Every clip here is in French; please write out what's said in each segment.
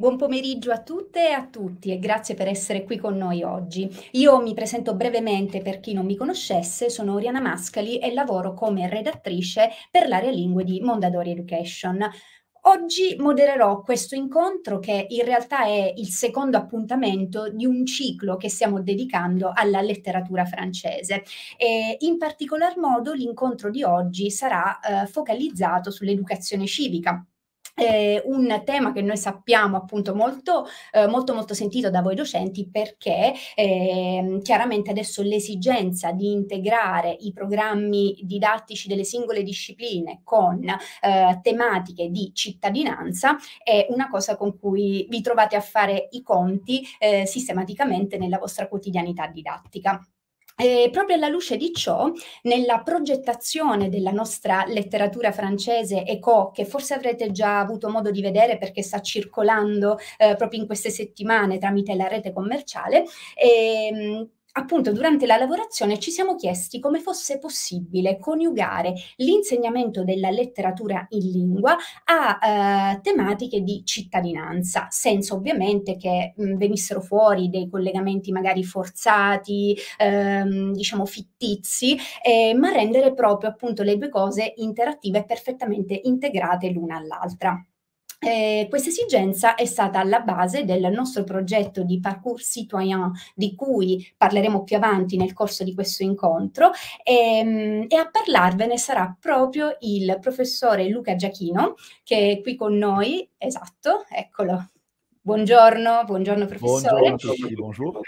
Buon pomeriggio a tutte e a tutti e grazie per essere qui con noi oggi. Io mi presento brevemente per chi non mi conoscesse, sono Oriana Mascali e lavoro come redattrice per l'area lingue di Mondadori Education. Oggi modererò questo incontro che in realtà è il secondo appuntamento di un ciclo che stiamo dedicando alla letteratura francese. E in particolar modo l'incontro di oggi sarà eh, focalizzato sull'educazione civica eh, un tema che noi sappiamo appunto molto, eh, molto, molto sentito da voi docenti perché eh, chiaramente adesso l'esigenza di integrare i programmi didattici delle singole discipline con eh, tematiche di cittadinanza è una cosa con cui vi trovate a fare i conti eh, sistematicamente nella vostra quotidianità didattica. E eh, proprio alla luce di ciò, nella progettazione della nostra letteratura francese ECO, che forse avrete già avuto modo di vedere perché sta circolando eh, proprio in queste settimane tramite la rete commerciale, ehm, appunto durante la lavorazione ci siamo chiesti come fosse possibile coniugare l'insegnamento della letteratura in lingua a eh, tematiche di cittadinanza, senza ovviamente che mh, mm, venissero fuori dei collegamenti magari forzati, ehm, diciamo fittizi, eh, ma rendere proprio appunto le due cose interattive e perfettamente integrate l'una all'altra. Eh, questa esigenza è stata alla base del nostro progetto di Parcours Citoyen di cui parleremo più avanti nel corso di questo incontro e, ehm, e a parlarvene sarà proprio il professore Luca Giachino che è qui con noi, esatto, eccolo. Buongiorno, buongiorno professore. Buongiorno a tutti, buongiorno.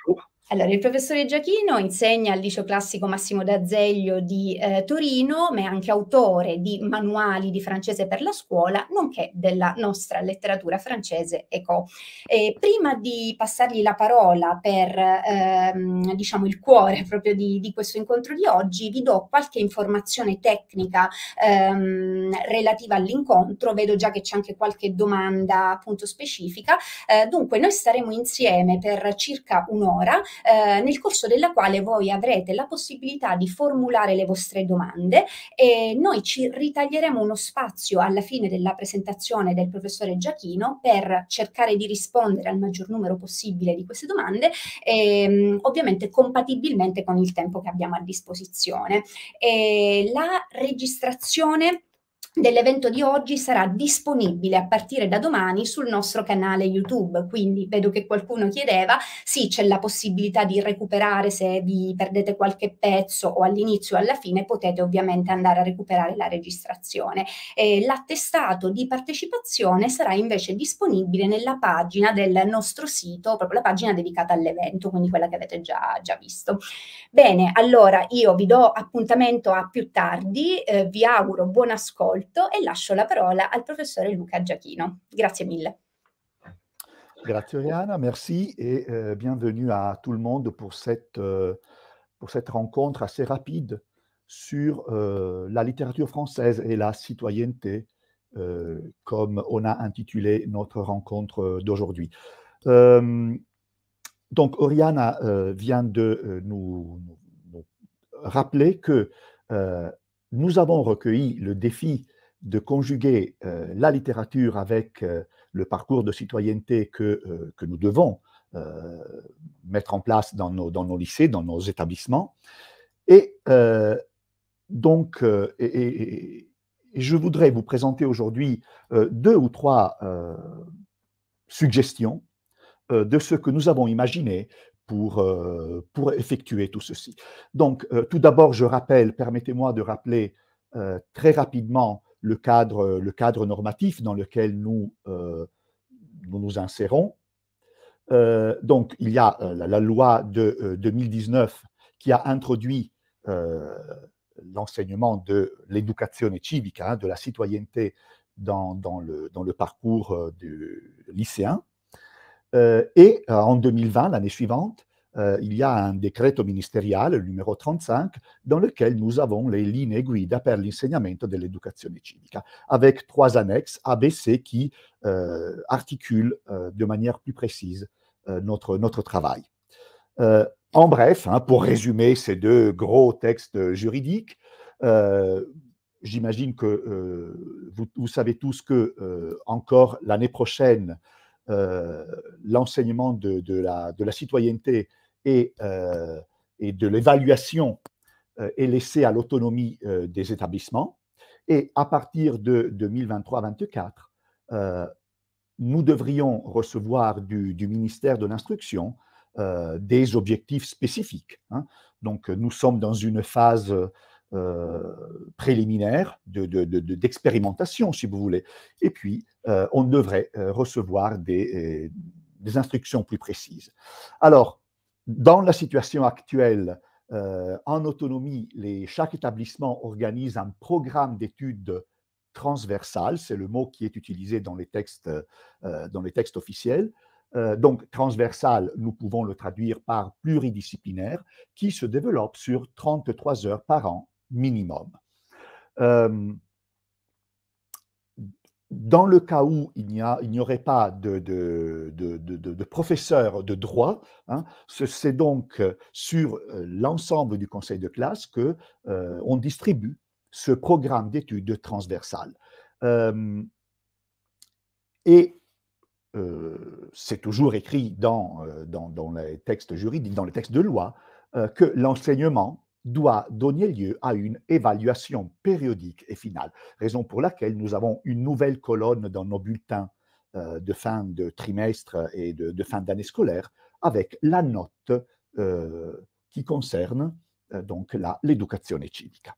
Allora, il professore Giachino insegna al Liceo Classico Massimo d'Azeglio di eh, Torino, ma è anche autore di manuali di francese per la scuola, nonché della nostra letteratura francese eco. Eh, prima di passargli la parola per ehm, diciamo il cuore proprio di, di, questo incontro di oggi, vi do qualche informazione tecnica ehm, relativa all'incontro. Vedo già che c'è anche qualche domanda appunto specifica. Eh, dunque, noi staremo insieme per circa un'ora eh, nel corso della quale voi avrete la possibilità di formulare le vostre domande e noi ci ritaglieremo uno spazio alla fine della presentazione del professore Giachino per cercare di rispondere al maggior numero possibile di queste domande, e, ehm, ovviamente compatibilmente con il tempo che abbiamo a disposizione. E la registrazione dell'evento di oggi sarà disponibile a partire da domani sul nostro canale YouTube. Quindi vedo che qualcuno chiedeva, sì, c'è la possibilità di recuperare se vi perdete qualche pezzo o all'inizio o alla fine potete ovviamente andare a recuperare la registrazione. Eh, l'attestato di partecipazione sarà invece disponibile nella pagina del nostro sito, proprio la pagina dedicata all'evento, quindi quella che avete già, già visto. Bene, allora io vi do appuntamento a più tardi, eh, vi auguro buon ascolto et je la parole al professeur Luca Giachino. Grazie mille. Grazie Oriana, merci et euh, bienvenue à tout le monde pour cette, euh, pour cette rencontre assez rapide sur euh, la littérature française et la citoyenneté, comme on a intitulé notre rencontre d'aujourd'hui. donc Oriana vient de nous, nous, rappeler que nous avons recueilli le défi de conjuguer euh, la littérature avec euh, le parcours de citoyenneté que, euh, que nous devons mettre en place dans nos, dans nos, lycées, dans nos établissements. Et donc, je voudrais vous présenter aujourd'hui deux ou trois suggestions de ce que nous avons imaginé pour, pour effectuer tout ceci. Donc, tout d'abord, je rappelle, permettez-moi de rappeler très rapidement le cadre, le cadre normatif dans lequel nous euh, nous, insérons. Euh, donc, il y a euh, la, loi de 2019 qui a introduit l'enseignement de l'éducation civique, hein, de la citoyenneté dans, dans, le, dans le parcours du lycéen. et en 2020, l'année suivante, euh, il y a un décret ministériel, le numéro 35, dans lequel nous avons les lignes guida l'enseignement de l'éducation civica, avec trois annexes ABC qui euh, articulent euh, de manière plus précise notre, notre travail. en bref, hein, pour résumer ces deux gros textes juridiques, j'imagine que vous, savez tous que encore l'année prochaine, l'enseignement de, de, la, de, la, citoyenneté et, euh, et de l'évaluation euh, est laissée à l'autonomie euh, des établissements. Et à partir de 2023-2024, nous devrions recevoir du, ministère de l'Instruction des objectifs spécifiques. Hein. Donc nous sommes dans une phase... préliminaire d'expérimentation, de, de, si vous voulez. Et puis, on devrait recevoir des, des, instructions plus précises. Alors, dans la situation actuelle, euh, en autonomie, chaque établissement organise un programme d'études transversales, c'est le mot qui est utilisé dans les textes, euh, officiels. Euh, donc transversal, nous pouvons le traduire par pluridisciplinaire, qui se développe sur 33 heures par an minimum dans le cas où il n'y aurait pas de, professeur de droit, hein, c'est donc euh, sur euh, l'ensemble du conseil de classe que euh, on distribue ce programme d'études transversales. et c'est toujours écrit dans, dans, les textes juridiques, dans les textes de loi, que l'enseignement doit donner lieu à une évaluation périodique et finale, raison pour laquelle nous avons une nouvelle colonne dans nos bulletins euh, de fin de trimestre et de, fin d'année scolaire avec la note euh, qui concerne euh, donc l'éducation civica.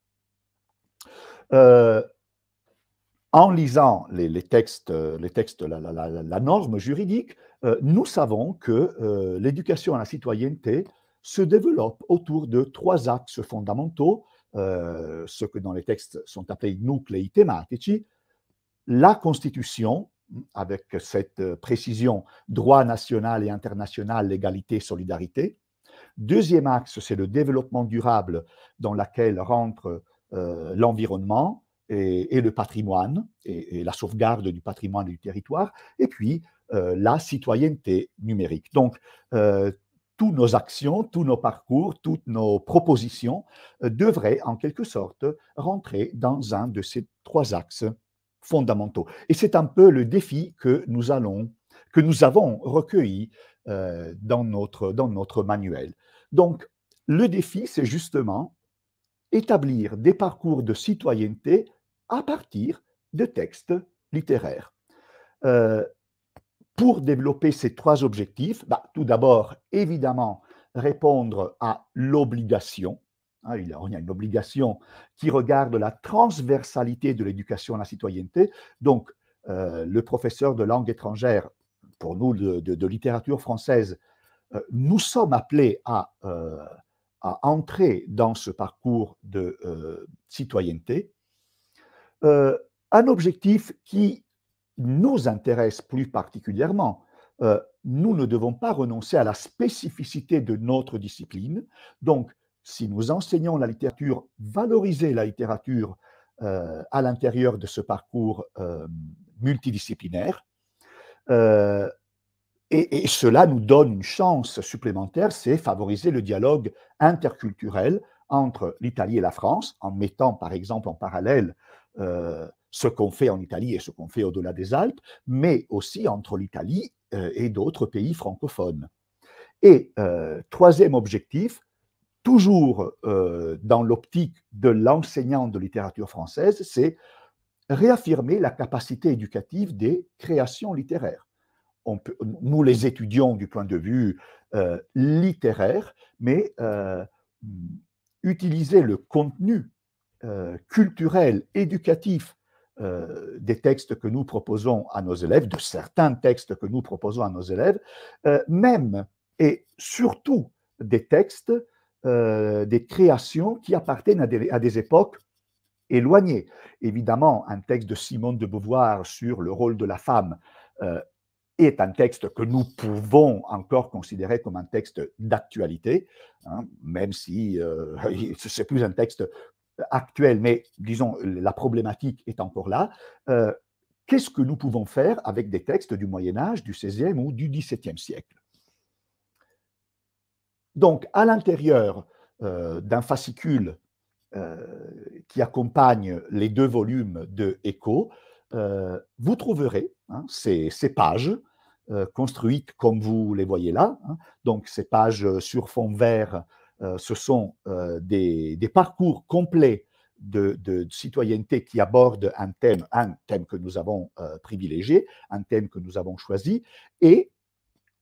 en lisant les, textes, les textes la norme juridique, nous savons que l'éducation à la citoyenneté se développe autour de trois axes fondamentaux, euh, ce que dans les textes sont appelés nuclei thématici, la Constitution, avec cette euh, précision droit national et international, l'égalité, solidarité. Deuxième axe, c'est le développement durable dans lequel rentre euh, l'environnement et, le patrimoine, et, la sauvegarde du patrimoine et du territoire. Et puis, euh, la citoyenneté numérique. Donc, toutes nos actions, tous nos parcours, toutes nos propositions euh, devraient en quelque sorte rentrer dans un de ces trois axes fondamentaux. Et c'est un peu le défi que nous avons recueilli euh, dans, notre, manuel. Donc, le défi, c'est justement établir des parcours de citoyenneté à partir de textes littéraires. Euh, pour développer ces trois objectifs, bah, tout d'abord, évidemment, répondre à l'obligation. Hein, il y a une obligation qui regarde la transversalité de l'éducation à la citoyenneté. Donc, euh, le professeur de langue étrangère, pour nous de, littérature française, euh, nous sommes appelés euh, à, entrer dans ce parcours de citoyenneté. un objectif qui nous intéresse plus particulièrement. Euh, nous ne devons pas renoncer à la spécificité de notre discipline. Donc, si nous enseignons la littérature, valoriser la littérature euh, à l'intérieur de ce parcours euh, multidisciplinaire, et, cela nous donne une chance supplémentaire, c'est favoriser le dialogue interculturel entre l'Italie et la France, en mettant par exemple en parallèle ce qu'on fait en Italie et ce qu'on fait au-delà des Alpes, mais aussi entre l'Italie euh, et d'autres pays francophones. Et euh, troisième objectif, toujours euh, dans l'optique de l'enseignant de littérature française, c'est réaffirmer la capacité éducative des créations littéraires. On nous les étudions du point de vue littéraire, mais utiliser le contenu culturel, éducatif euh, des textes que nous proposons à nos élèves, de certains textes que nous proposons à nos élèves, euh, même et surtout des textes, euh, des créations qui appartiennent à des, époques éloignées. Évidemment, un texte de Simone de Beauvoir sur le rôle de la femme est un texte que nous pouvons encore considérer comme un texte d'actualité, hein, même si ce c'est plus un texte actuelle, mais disons, la problématique est encore là. Euh, qu'est-ce que nous pouvons faire avec des textes du Moyen Âge, du XVIe ou du XVIIe siècle Donc, à l'intérieur euh, d'un fascicule euh, qui accompagne les deux volumes de Écho, vous trouverez hein, ces, pages construites comme vous les voyez là, hein. donc ces pages sur fond vert euh, ce sont euh, des, parcours complets de, citoyenneté qui abordent un thème, un thème que nous avons euh, privilégié, un thème que nous avons choisi. Et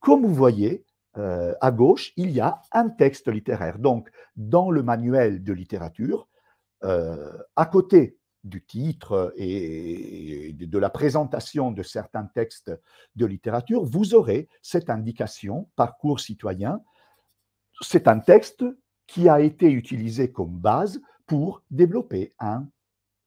comme vous voyez, à gauche, il y a un texte littéraire. Donc, dans le manuel de littérature, à côté du titre et de la présentation de certains textes de littérature, vous aurez cette indication, parcours citoyen, c'est un texte qui a été utilisé comme base pour développer un,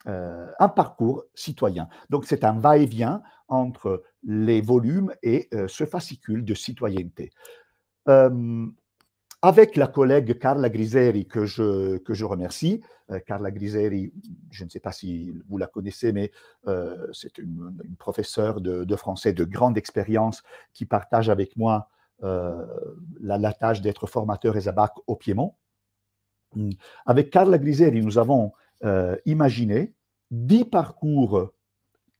euh, parcours citoyen. Donc c'est un va-et-vient entre les volumes et euh, ce fascicule de citoyenneté. Euh, avec la collègue Carla Griseri, que je, que je remercie, Carla Griseri, je ne sais pas si vous la connaissez, mais c'est une, professeure de, français de grande expérience qui partage avec moi euh, la, tâche d'être formateur ESABAC au Piémont. Hmm. Avec Carla Griseri, nous avons euh, imaginé dix parcours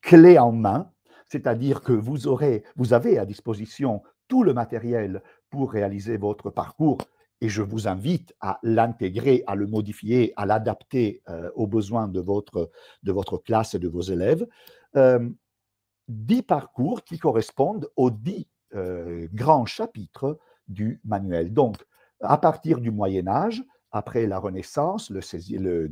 clés en main, c'est-à-dire que vous, aurez, vous avez à disposition tout le matériel pour réaliser votre parcours et je vous invite à l'intégrer, à le modifier, à l'adapter euh, aux besoins de votre, de votre classe et de vos élèves. Dix parcours qui correspondent aux dix euh, grand chapitre du manuel. Donc, à partir du Moyen Âge, après la Renaissance, le, XVIIe, le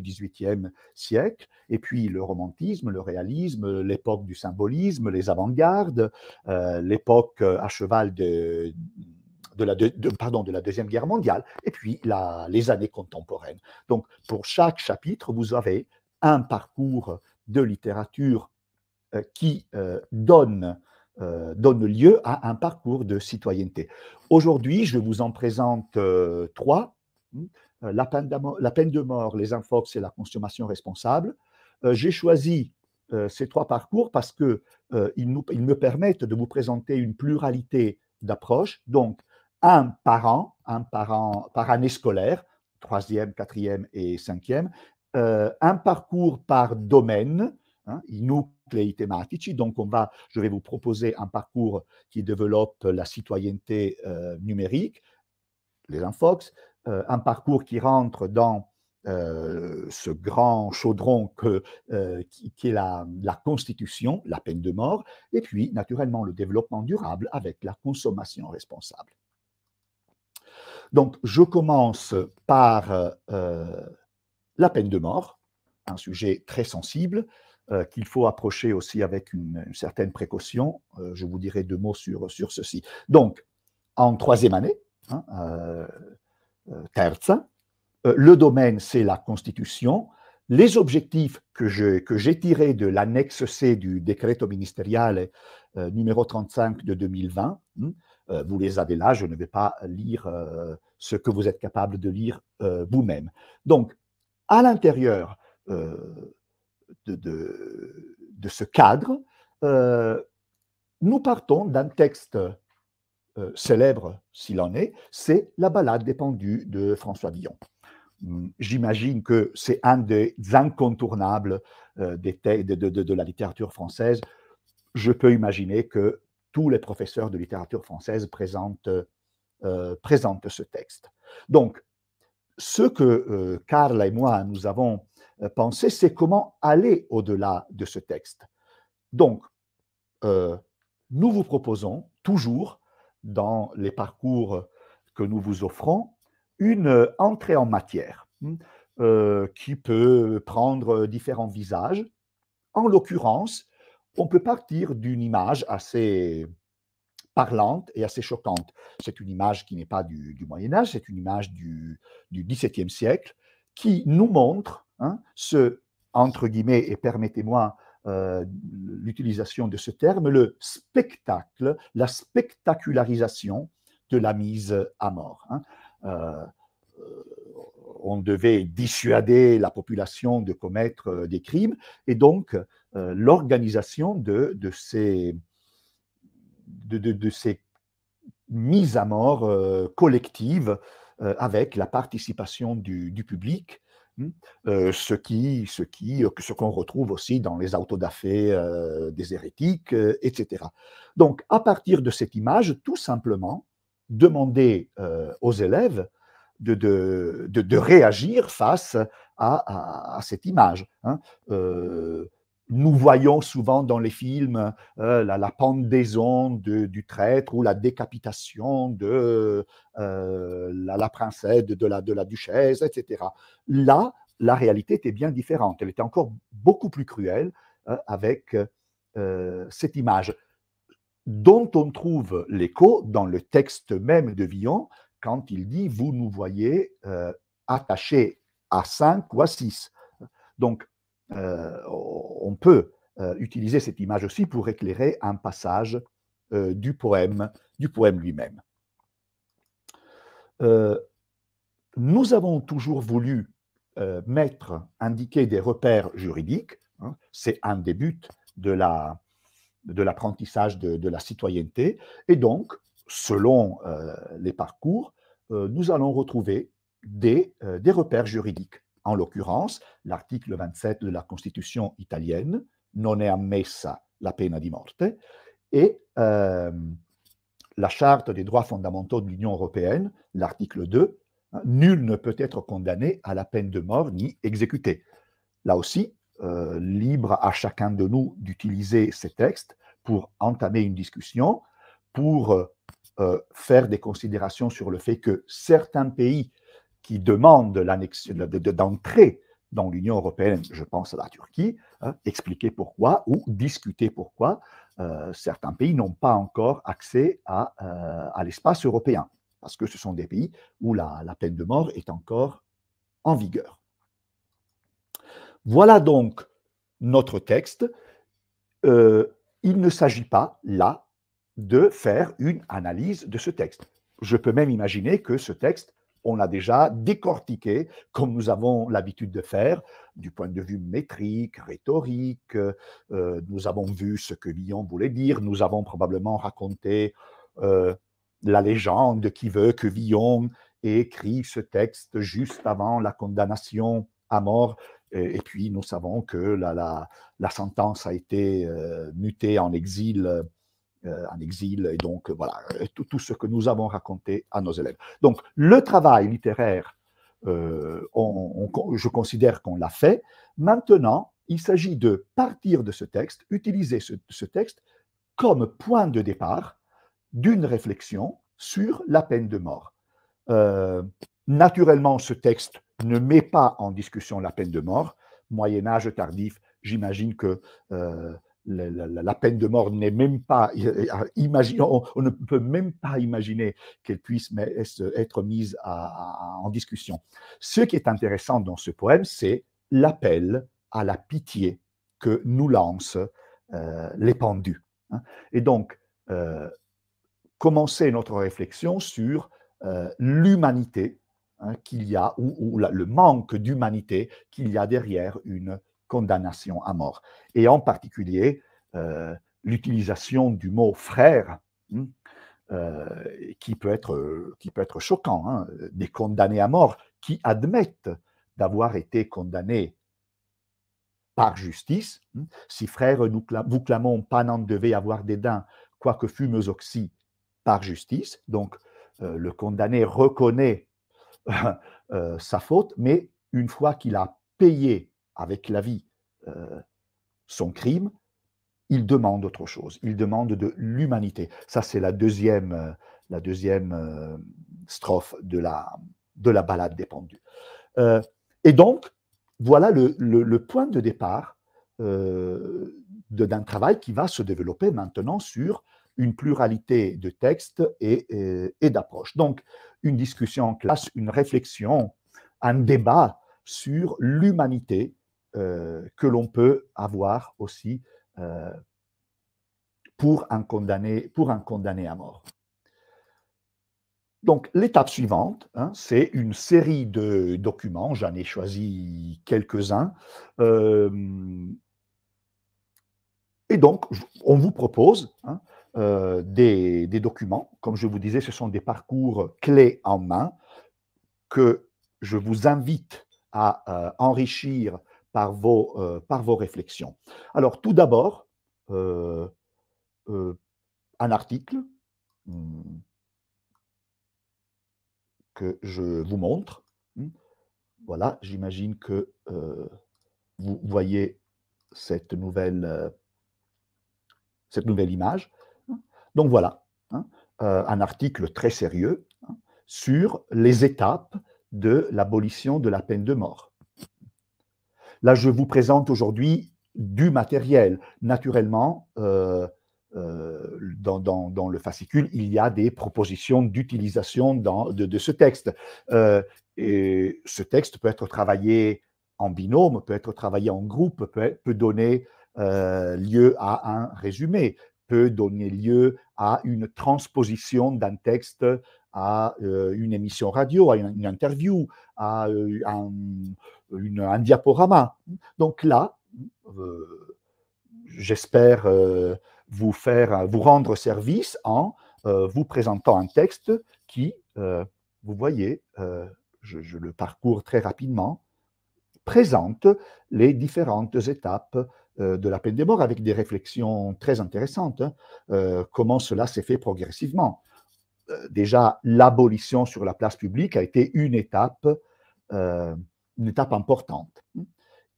XVIIIe siècle, et puis le romantisme, le réalisme, l'époque du symbolisme, les avant-gardes, euh, l'époque à cheval de, de, la pardon, de la Deuxième Guerre mondiale, et puis la, les années contemporaines. Donc, pour chaque chapitre, vous avez un parcours de littérature euh, qui donne euh, donne lieu à un parcours de citoyenneté. Aujourd'hui, je vous en présente euh, trois. Euh, la peine, de mort, les infox et la consommation responsable. J'ai choisi ces trois parcours parce qu'ils ils me permettent de vous présenter une pluralité d'approches. Donc, un par an, un par année scolaire, troisième, quatrième et cinquième, un parcours par domaine, Hein, i Donc, on va, je vais vous proposer un parcours qui développe la citoyenneté euh, numérique, les Infox, euh, un parcours qui rentre dans euh, ce grand chaudron que, qui, est la, la, constitution, la peine de mort, et puis, naturellement, le développement durable avec la consommation responsable. Donc, je commence par la peine de mort, un sujet très sensible, euh, qu'il faut approcher aussi avec une, certaine précaution. Euh, je vous dirai deux mots sur, sur ceci. Donc, en troisième année, hein, euh, terza, le domaine, c'est la Constitution. Les objectifs que j'ai que tirés de l'annexe C du décret ministériel numéro 35 de 2020, hein, vous les avez là, je ne vais pas lire ce que vous êtes capable de lire vous-même. Donc, à l'intérieur de, de, ce cadre, euh, nous partons d'un texte euh, célèbre, s'il en est, c'est La balade des pendus de François Villon. Hum, j'imagine que c'est un des incontournables euh, des de, de, la littérature française. Je peux imaginer que tous les professeurs de littérature française présentent, ce texte. Donc, ce que Karl Carla et moi nous avons euh, penser, c'est comment aller au-delà de ce texte. Donc, euh, nous vous proposons toujours, dans les parcours que nous vous offrons, une euh, entrée en matière hmm, qui peut prendre différents visages. En l'occurrence, on peut partir d'une image assez parlante et assez choquante. C'est une image qui n'est pas du, Moyen Âge, c'est une image du XVIIe siècle qui nous montre Hein, ce, entre guillemets, et permettez-moi euh, l'utilisation de ce terme, le spectacle, la spectacularisation de la mise à mort. Hein. Euh, on devait dissuader la population de commettre euh, des crimes, et donc l'organisation de, de, ces, de, mises à mort collectives avec la participation du public Mmh. Euh, ce qui, ce qui, euh, ce qu'on retrouve aussi dans les autos euh, des hérétiques, euh, etc. Donc, à partir de cette image, tout simplement, demander aux élèves de, de, réagir face à, cette image. Hein nous voyons souvent dans les films euh, la, pendaison du traître ou la décapitation de euh, la, princesse, de la, de la duchesse, etc. Là, la réalité était bien différente. Elle était encore beaucoup plus cruelle euh, avec cette image dont on trouve l'écho dans le texte même de Villon quand il dit Vous nous voyez attachés à cinq ou à six ». Donc, euh, on peut euh, utiliser cette image aussi pour éclairer un passage euh, du poème, du poème lui-même. nous avons toujours voulu mettre, indiquer des repères juridiques. Hein. C'est un des buts de la, de l'apprentissage de, la citoyenneté. Et donc, selon les parcours, nous allons retrouver des, des repères juridiques en l'occurrence l'article 27 de la Constitution italienne, non è ammessa la pena di morte, et euh, la Charte des droits fondamentaux de l'Union européenne, l'article 2, nul ne peut être condamné à la peine de mort ni exécuté. Là aussi, euh, libre à chacun de nous d'utiliser ces textes pour entamer une discussion, pour euh, faire des considérations sur le fait que certains pays qui demande mm. d'entrer dans l'Union européenne, je pense à la Turquie, hein, expliquer pourquoi ou discuter pourquoi euh, certains pays n'ont pas encore accès euh, à, l'espace européen, parce que ce sont des pays où la, peine de mort est encore en vigueur. Voilà donc notre texte. Euh, il ne s'agit pas là de faire une analyse de ce texte. Je peux même imaginer que ce texte on a déjà décortiqué, comme nous avons l'habitude de faire, du point de vue métrique, rhétorique. Euh, nous avons vu ce que Villon voulait dire. Nous avons probablement raconté euh, la légende qui veut que Villon ait écrit ce texte juste avant la condamnation à mort. Et, puis, nous savons que la, la, la, sentence a été euh, mutée en exil euh, en exil, et donc euh, voilà, euh, tout, ce que nous avons raconté à nos élèves. Donc le travail littéraire, je considère qu'on l'a fait. Maintenant, il s'agit de partir de ce texte, utiliser ce, texte comme point de départ d'une réflexion sur la peine de mort. naturellement, ce texte ne met pas en discussion la peine de mort. Moyen Âge tardif, j'imagine que la, peine de mort n'est même pas, on, on, ne peut même pas imaginer qu'elle puisse être mise en discussion. Ce qui est intéressant dans ce poème, c'est l'appel à la pitié que nous lancent euh, les pendus. Hein. Et donc, euh, commencer notre réflexion sur euh, l'humanité hein, qu'il y a, ou, le manque d'humanité qu'il y a derrière une condamnation à mort. Et en particulier, euh, l'utilisation du mot frère, hein, euh, qui, peut être, qui peut être choquant, hein, des condamnés à mort qui admettent d'avoir été condamnés par justice. Hein. Si frère, nous vous clamons, n'en devait avoir des dents, quoique fumeux oxy, par justice. Donc, euh, le condamné reconnaît sa faute, mais une fois qu'il a payé avec la vie euh, son crime, il demande autre chose, il demande de l'humanité. Ça, c'est la deuxième, euh, la deuxième euh, strophe de la, de la balade des pendus. et donc, voilà le, point de départ d'un travail qui va se développer maintenant sur une pluralité de textes et, et d'approches. Donc, une discussion en classe, une réflexion, un débat sur l'humanité euh, que l'on peut avoir aussi euh, pour, un condamné, pour un condamné à mort. Donc l'étape suivante, hein, c'est une série de documents, j'en ai choisi quelques-uns. Euh, et donc, on vous propose hein, des, documents. Comme je vous disais, ce sont des parcours clés en main que je vous invite à enrichir par vos, euh, par vos réflexions. Alors, tout d'abord, euh, euh, un article hmm, que je vous montre. Hmm. Voilà, j'imagine que vous voyez cette nouvelle, cette nouvelle image. Hein. Donc voilà, hein, un article très sérieux hein, sur les étapes de l'abolition de la peine de mort. Là, je vous présente aujourd'hui du matériel. Naturellement, euh, euh, dans, le fascicule, il y a des propositions d'utilisation de, ce texte. Euh, ce texte peut être travaillé en binôme, peut être travaillé en groupe, peut donner lieu à un résumé, peut donner lieu à une transposition d'un texte à euh, une émission radio, à une, interview, à euh, un, diaporama. Donc là, euh, j'espère vous faire, vous rendre service en vous présentant un texte qui, vous voyez, je, le parcours très rapidement, présente les différentes étapes de la peine des morts avec des réflexions très intéressantes, hein, comment cela s'est fait progressivement euh, déjà l'abolition sur la place publique a été une étape, euh, une étape importante.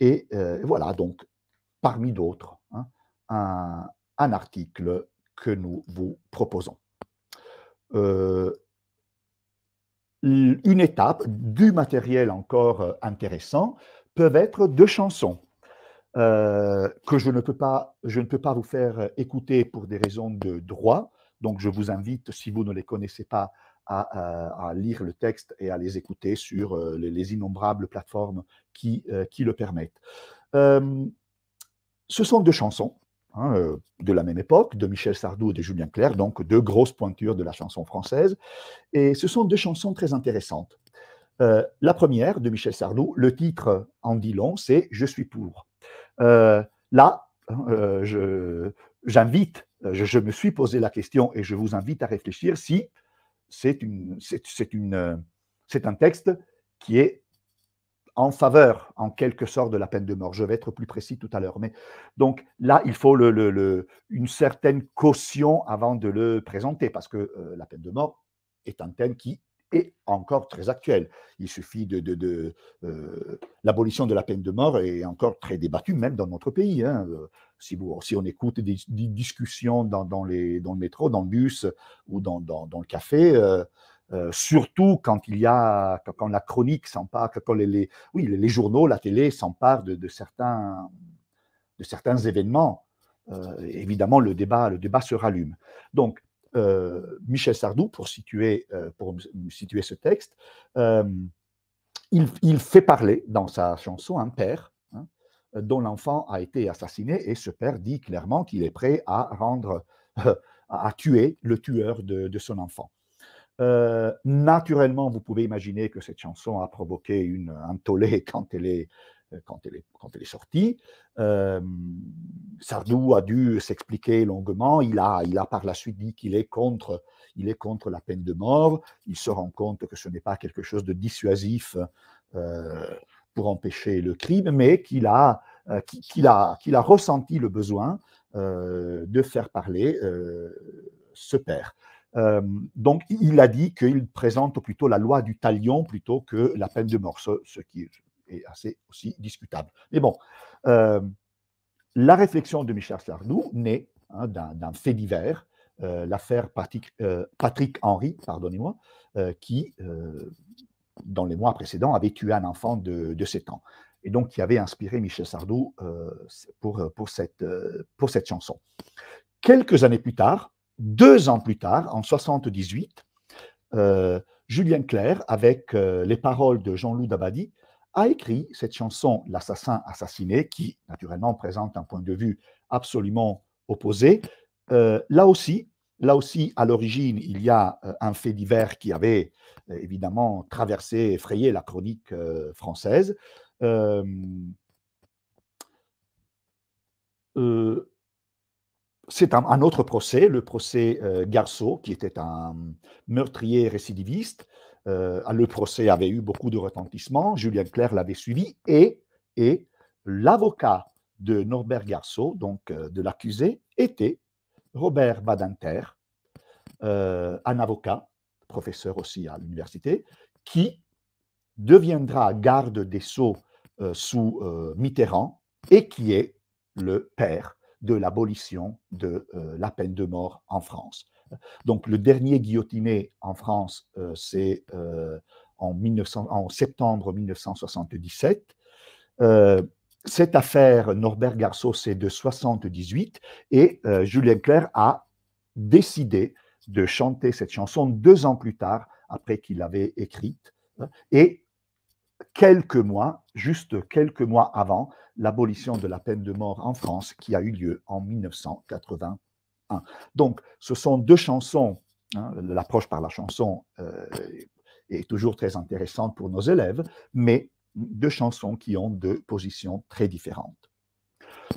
Euh, et voilà donc, parmi d'autres, hein, un, article que nous vous proposons. une étape du matériel encore intéressant peuvent être deux chansons. que je ne, peux pas, je ne peux pas vous faire écouter pour des raisons de droit, donc je vous invite, si vous ne les connaissez pas, à, lire le texte et à les écouter sur euh, les, innombrables plateformes qui, euh, qui le permettent. ce sont deux chansons hein, euh, de la même époque, de Michel Sardou et de Julien Clerc, donc deux grosses pointures de la chanson française. Et ce sont deux chansons très intéressantes. la première de Michel Sardou, le titre en dit long, c'est Je suis pour. là, hein, je, j'invite, euh, je, me suis posé la question et je vous invite à réfléchir si euh, c'est un texte qui est en faveur, en quelque sorte, de la peine de mort. Je vais être plus précis tout à l'heure. Mais donc là, il faut une certaine caution avant de le présenter, parce que euh, la peine de mort est un thème qui est encore très actuel. Il suffit de, euh, l'abolition de la peine de mort est encore très débattue, même dans notre pays. Hein. Euh, si, vous, on écoute des, discussions dans, les, le métro, dans le bus ou dans, le café, euh, surtout quand il y a quand, la chronique s'empare, quand les, oui, les, journaux, la télé s'emparent de, certains, de certains événements. évidemment, le débat, le débat se rallume. Donc, euh, Michel Sardou, pour situer, euh, pour situer ce texte, euh, il, fait parler dans sa chanson un père hein, dont l'enfant a été assassiné et ce père dit clairement qu'il est prêt à rendre, à tuer le tueur de, son enfant. naturellement, vous pouvez imaginer que cette chanson a provoqué une, un tollé quand elle est euh, quand elle est, sortie. Euh, Sardou a dû s'expliquer longuement. Il a, il a par la suite dit qu'il est contre, il est contre la peine de mort. Il se rend compte que ce n'est pas quelque chose de dissuasif euh, pour empêcher le crime, mais qu'il a, qu'il a, qu'il a ressenti le besoin de faire parler ce père. donc, il a dit qu'il présente plutôt la loi du talion plutôt que la peine de mort, ce, ce qui, est assez aussi discutable. Mais bon, euh, la réflexion de Michel Sardou naît hein, d'un fait divers, euh, l'affaire euh, Patrick, Henry, pardonnez-moi, qui, dans les mois précédents, avait tué un enfant de, 7 ans et donc qui avait inspiré Michel Sardou pour, pour, cette, pour cette chanson. Quelques années plus tard, deux ans plus tard, en 1978, Julien Clerc, avec les paroles de Jean-Loup Dabadie, a écrit cette chanson L'assassin assassiné, qui naturellement présente un point de vue absolument opposé. Euh, là aussi, là aussi, à l'origine, il y a euh, un fait divers qui avait euh, évidemment traversé, effrayé la chronique française. c'est un, autre procès, le procès Garceau, qui était un meurtrier récidiviste, euh, le procès avait eu beaucoup de retentissement, Julien Clerc l'avait suivi, et, et l'avocat de Norbert Garceau, donc euh, de l'accusé, était Robert Badinter, euh, un avocat, professeur aussi à l'université, qui deviendra garde des sceaux sous Mitterrand et qui est le père de l'abolition de la peine de mort en France. Donc le dernier guillotiné en France, euh, c'est euh, en, en, septembre 1977. Euh, cette affaire Norbert Garceau, c'est de 78 et Julien Clerc a décidé de chanter cette chanson deux ans plus tard, après qu'il l'avait écrite. Hein, et quelques mois, juste quelques mois avant l'abolition de la peine de mort en France qui a eu lieu en 1980. Donc, ce sont deux chansons. Hein, l'approche par la chanson euh, est toujours très intéressante pour nos élèves, mais deux chansons qui ont deux positions très différentes.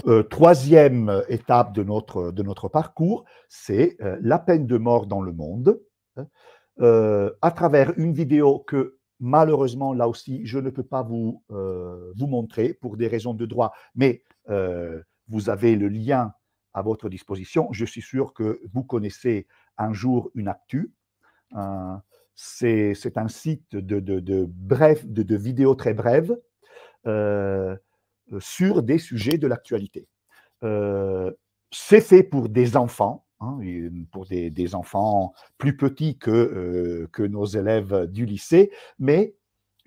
Euh, troisième étape de notre, de notre parcours, c'est euh, la peine de mort dans le monde, à travers une vidéo que malheureusement, là aussi, je ne peux pas vous, vous montrer pour des raisons de droit, mais vous avez le lien à votre disposition. Je suis sûr que vous connaissez un jour une actu. Euh, c'est un site de, vidéos très brèves euh, sur des sujets de l'actualité. Euh, c'est fait pour des enfants, hein, pour des, enfants plus petits que, que nos élèves du lycée, mais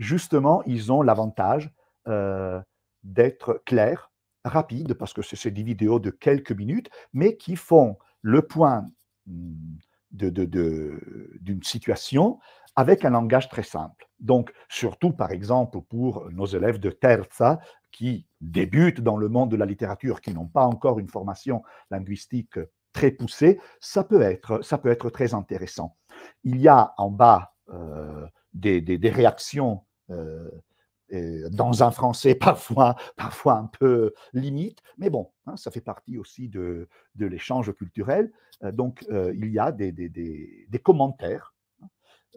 justement, ils ont l'avantage d'être clairs rapides, parce que c'est des vidéos de quelques minutes, mais qui font le point hmm, d'une de, situation avec un langage très simple. Donc, surtout, par exemple, pour nos élèves de Terza, qui débutent dans le monde de la littérature, qui n'ont pas encore une formation linguistique très poussée, ça peut être, ça peut être très intéressant. Il y a en bas euh, des, réactions euh, euh, dans un français parfois, parfois un peu limite, mais bon, hein, ça fait partie aussi de, l'échange culturel. Euh, donc, euh, il y a des, commentaires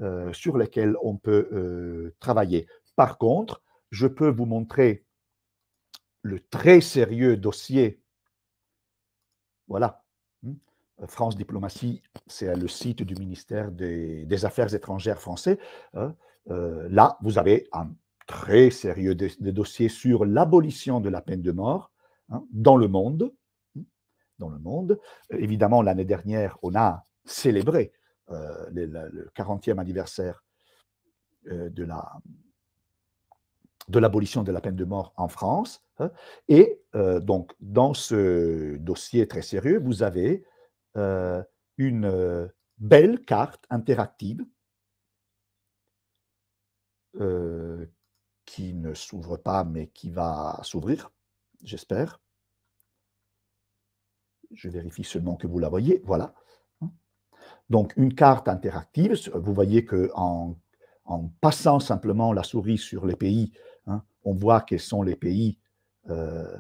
hein, sur lesquels on peut travailler. Par contre, je peux vous montrer le très sérieux dossier. Voilà. Hein. France Diplomatie, c'est le site du ministère des, Affaires étrangères français. là, vous avez un très sérieux, des, dossiers sur l'abolition de la peine de mort hein, dans le monde. Hein, dans le monde. Euh, évidemment, l'année dernière, on a célébré euh, le, 40e anniversaire euh, de la de l'abolition de la peine de mort en France. Hein. et donc, dans ce dossier très sérieux, vous avez une belle carte interactive qui ne s'ouvre pas, mais qui va s'ouvrir, j'espère. Je vérifie seulement que vous la voyez. Voilà. Donc, une carte interactive, vous voyez qu'en en, passant simplement la souris sur les pays, hein, on voit quels sont les pays euh,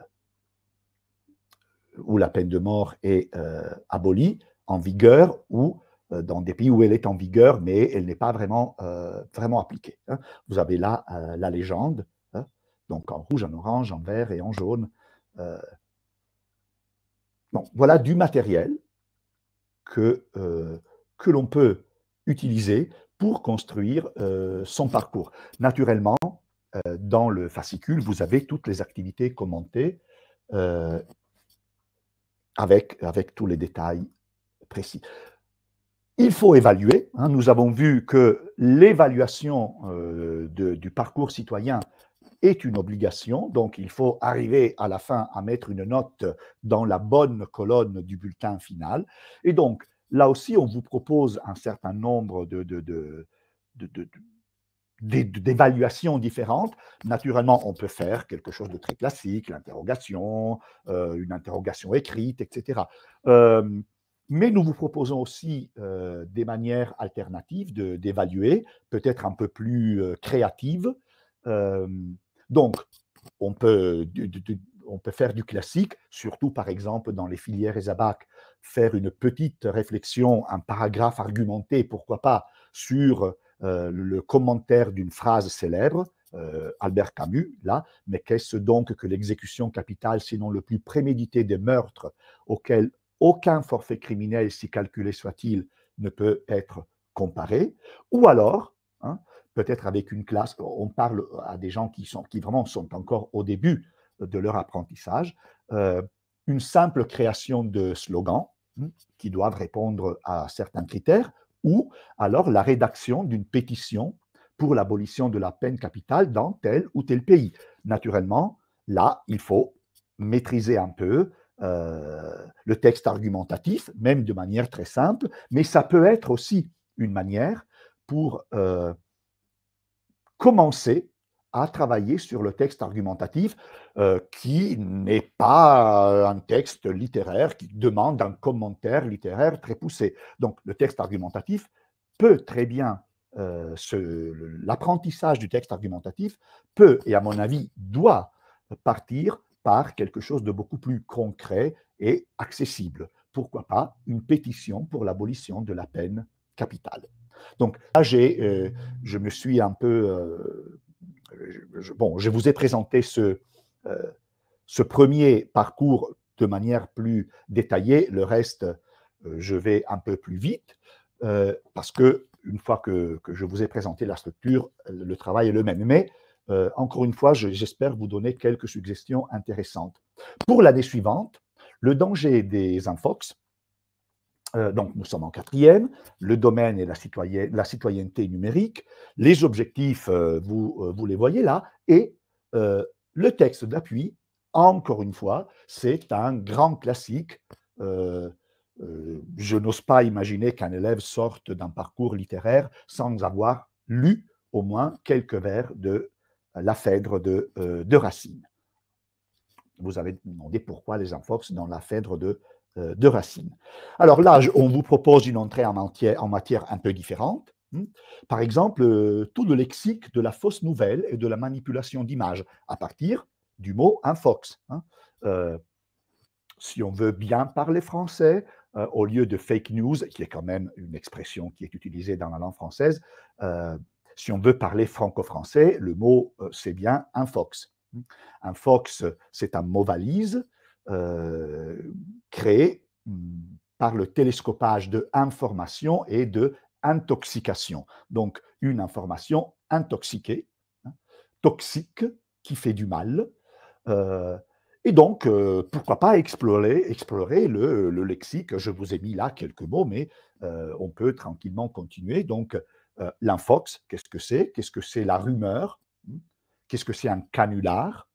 où la peine de mort est euh, abolie, en vigueur, ou euh, dans des pays où elle est en vigueur, mais elle n'est pas vraiment, euh, vraiment appliquée. Hein. Vous avez là euh, la légende, hein, donc en rouge, en orange, en vert et en jaune. voilà du matériel que, que l'on peut utiliser pour construire son parcours. Naturellement, dans le fascicule, vous avez toutes les activités commentées avec, avec tous les détails précis. Il faut évaluer. Hein. nous avons vu que l'évaluation euh, du parcours citoyen est une obligation, donc il faut arriver à la fin à mettre une note dans la bonne colonne du bulletin final. Et donc, là aussi, on vous propose un certain nombre de, de, d'évaluations différentes. Naturellement, on peut faire quelque chose de très classique, l'interrogation, euh, une interrogation écrite, etc. Mais nous vous proposons aussi euh, des manières alternatives d'évaluer, peut-être un peu plus euh, créatives. Euh, donc, on peut, on peut faire du classique, surtout par exemple dans les filières et faire une petite réflexion, un paragraphe argumenté, pourquoi pas, sur le commentaire d'une phrase célèbre, Albert Camus, là, mais qu'est-ce donc que l'exécution capitale, sinon le plus prémédité des meurtres auxquels aucun forfait criminel, si calculé soit-il, ne peut être comparé. Ou alors, hein, peut-être avec une classe, on parle à des gens qui, sont, qui vraiment sont encore au début de leur apprentissage, euh, une simple création de slogans hein, qui doivent répondre à certains critères, ou alors la rédaction d'une pétition pour l'abolition de la peine capitale dans tel ou tel pays. Naturellement, là, il faut maîtriser un peu euh, le texte argumentatif, même de manière très simple, mais ça peut être aussi une manière pour euh, commencer à travailler sur le texte argumentatif euh, qui n'est pas euh, un texte littéraire qui demande un commentaire littéraire très poussé. Donc le texte argumentatif peut très bien, l'apprentissage du texte argumentatif peut et à mon avis doit partir par quelque chose de beaucoup plus concret et accessible. Pourquoi pas une pétition pour l'abolition de la peine capitale. Donc là, euh, je me suis un peu... Euh, bon, je vous ai présenté ce, euh, ce premier parcours de manière plus détaillée. Le reste, je vais un peu plus vite parce que une fois que, que, je vous ai présenté la structure, le travail est le même. Mais euh, encore une fois, j'espère vous donner quelques suggestions intéressantes. Pour l'année suivante, le danger des infox, euh, donc nous sommes en quatrième, le domaine et la, citoyenneté numérique, les objectifs, euh, vous, vous, les voyez là, et le texte d'appui, encore une fois, c'est un grand classique. je n'ose pas imaginer qu'un élève sorte d'un parcours littéraire sans avoir lu au moins quelques vers de la Phèdre euh, de, Racine. Vous avez demandé pourquoi les infox dans la Phèdre euh, de, Racine. Alors là, on vous propose une entrée en matière, un peu différente. Hein. Par exemple, euh, tout le lexique de la fausse nouvelle et de la manipulation d'images à partir du mot infox. Hein. si on veut bien parler français, au lieu de fake news, qui est quand même une expression qui est utilisée dans la langue française, si on veut parler franco-français, le mot, euh, c'est bien un fox. Un fox, c'est un mot valise euh, créé mm, par le télescopage de information et de intoxication. Donc, une information intoxiquée, hein, toxique, qui fait du mal. Euh, et donc, pourquoi pas explorer, explorer le, le, lexique Je vous ai mis là quelques mots, mais on peut tranquillement continuer. Donc, euh, l'infox, qu'est-ce que c'est Qu'est-ce que c'est la rumeur hmm? Qu'est-ce que c'est un canular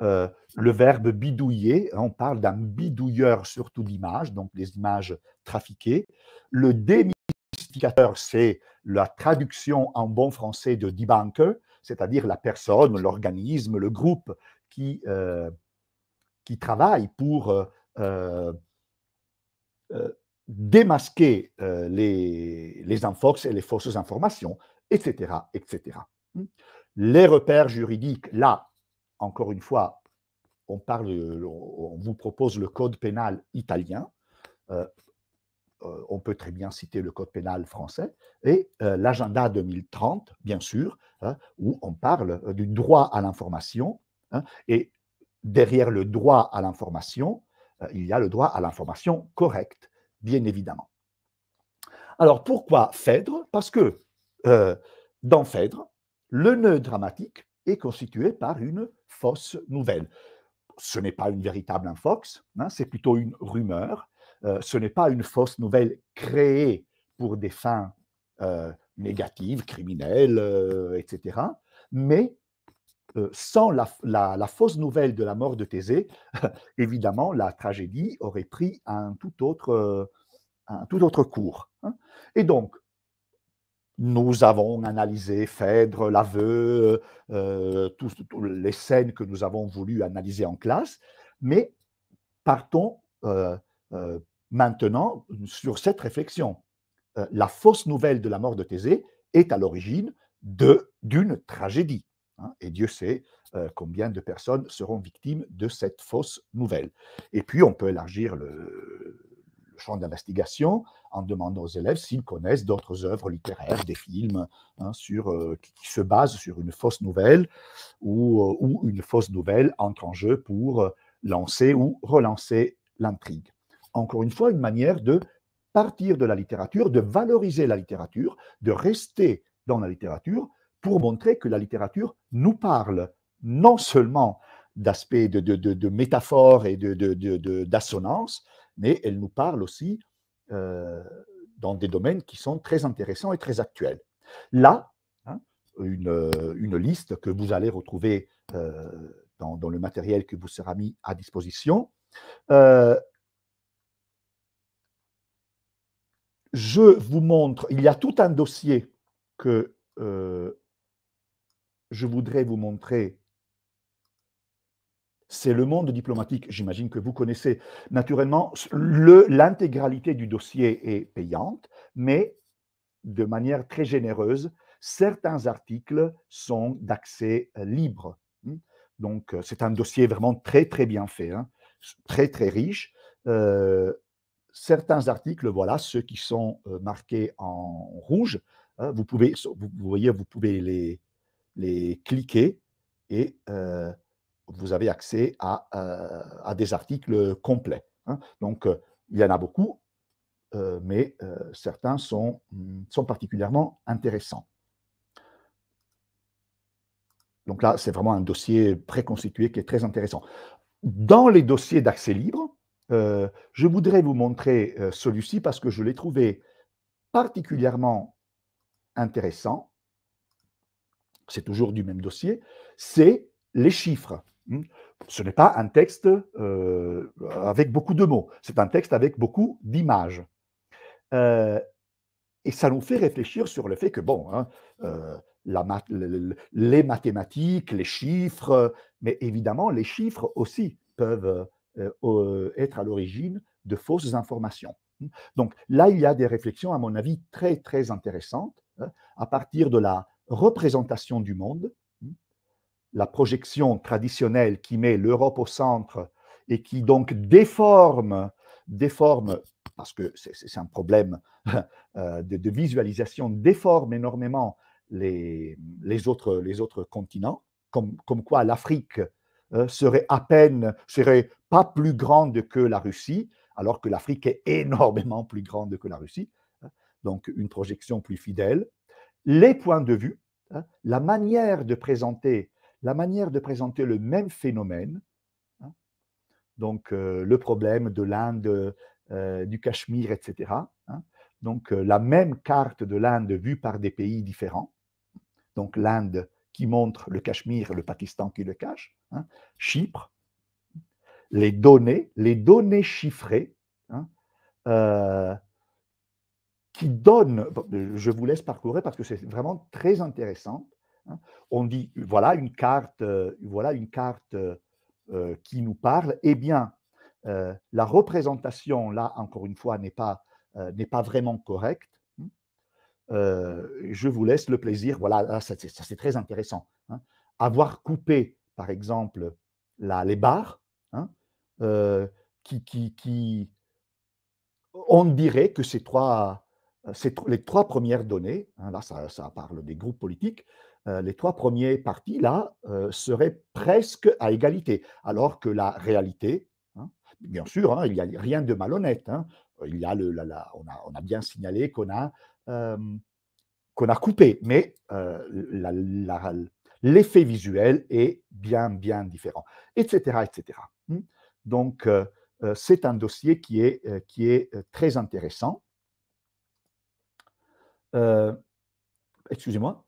euh, Le verbe bidouiller, hein, on parle d'un bidouilleur surtout d'images, donc des images trafiquées. Le démystificateur, c'est la traduction en bon français de debunker, c'est-à-dire la personne, l'organisme, le groupe qui, euh, qui travaille pour démasquer euh, les, infox et les fausses informations, etc., etc. Hmm. Les repères juridiques, là, encore une fois, on, parle, on vous propose le code pénal italien. Euh, euh, on peut très bien citer le code pénal français et l'agenda 2030, bien sûr, hein, où on parle du droit à l'information. Hein, et derrière le droit à l'information, il y a le droit à l'information correcte bien évidemment. Alors pourquoi Phèdre Parce que euh, dans Phèdre, le nœud dramatique est constitué par une fausse nouvelle. Ce n'est pas une véritable infox, hein, c'est plutôt une rumeur. Euh, ce n'est pas une fausse nouvelle créée pour des fins euh, négatives, criminelles, etc. Mais sans la, la, fausse nouvelle de la mort de Thésée, évidemment, la tragédie aurait pris un tout autre, tout autre cours. Hein. Et donc, nous avons analysé Phèdre, l'aveu, euh, toutes les scènes que nous avons voulu analyser en classe, mais partons euh, euh, maintenant sur cette réflexion. la fausse nouvelle de la mort de Thésée est à l'origine d'une tragédie. Hein. et Dieu sait combien de personnes seront victimes de cette fausse nouvelle. Et puis, on peut élargir le, champ d'investigation en demandant aux élèves s'ils connaissent d'autres œuvres littéraires, des films hein, euh, qui, se basent sur une fausse nouvelle ou, euh, une fausse nouvelle entre en jeu pour euh, lancer ou relancer l'intrigue. Encore une fois, une manière de partir de la littérature, de valoriser la littérature, de rester dans la littérature pour montrer que la littérature nous parle, non seulement d'aspects de, de, métaphores et de, mais elle nous parle aussi euh, dans des domaines qui sont très intéressants et très actuels. Là, hein, euh, une, liste que vous allez retrouver euh, dans, le matériel qui vous sera mis à disposition. je vous montre, il y a tout un dossier que je voudrais vous montrer c'est le monde diplomatique, j'imagine que vous connaissez naturellement, l'intégralité du dossier est payante, mais de manière très généreuse, certains articles sont d'accès euh, libre. Hein. Donc euh, c'est un dossier vraiment très très bien fait, hein, très très riche. Euh, certains articles, voilà ceux qui sont marqués en rouge, hein, vous pouvez, vous, voyez, vous pouvez les, les cliquer et vous avez accès à, euh, des articles complets. Hein. Donc, euh, il y en a beaucoup, euh, mais certains hmm, sont, particulièrement intéressants. Donc là, c'est vraiment un dossier préconstitué qui est très intéressant. Dans les dossiers d'accès libre, je voudrais vous montrer celui-ci parce que je l'ai trouvé particulièrement intéressant. C'est toujours du même dossier. C'est les chiffres. Hmm. Ce n'est pas un texte euh, avec beaucoup de mots, c'est un texte avec beaucoup d'images. Euh, et ça nous fait réfléchir sur le fait que, bon, hein, euh, les mathématiques, les chiffres, mais évidemment, les chiffres aussi peuvent être à l'origine de fausses informations. Donc là, il y a des réflexions, à mon avis, très, très intéressantes hein, à partir de la représentation du monde la projection traditionnelle qui met l'Europe au centre et qui donc déforme, déforme parce que c'est un problème euh, de, visualisation, déforme énormément les, autres, continents, comme, comme quoi l'Afrique euh, serait à peine, serait pas plus grande que la Russie, alors que l'Afrique est énormément plus grande que la Russie, hein. donc une projection plus fidèle. Les points de vue, hein, la manière de présenter la manière de présenter le même phénomène, hein, donc euh, le problème de l'Inde, euh, du Cachemire, etc. Hein, donc euh, la même carte de l'Inde vue par des pays différents, donc l'Inde qui montre le Cachemire, le Pakistan qui le cache, hein, Chypre, les données, les données chiffrées, qui donnent, je vous laisse parcourir parce que c'est vraiment très intéressant, Hein. On dit, euh, voilà une carte, euh, voilà une carte euh, qui nous parle. Eh bien, la représentation, là, encore une fois, n'est pas, n'est pas vraiment correcte. Hein. je vous laisse le plaisir. Voilà, ça, c'est très intéressant. Hein. Avoir coupé, par exemple, les barres, qui, on dirait que ces trois, les trois premières données, là ça, parle des groupes politiques, euh, les trois premiers parties là, euh, seraient presque à égalité, alors que la réalité, hein, bien sûr, hein, il n'y a rien de malhonnête. Hein. il a le, on, a, bien signalé qu'on a, euh, qu'on a coupé, mais l'effet visuel est bien, bien différent, etc. etc. Hmm. Donc, c'est un dossier qui est, qui est très intéressant. excusez-moi,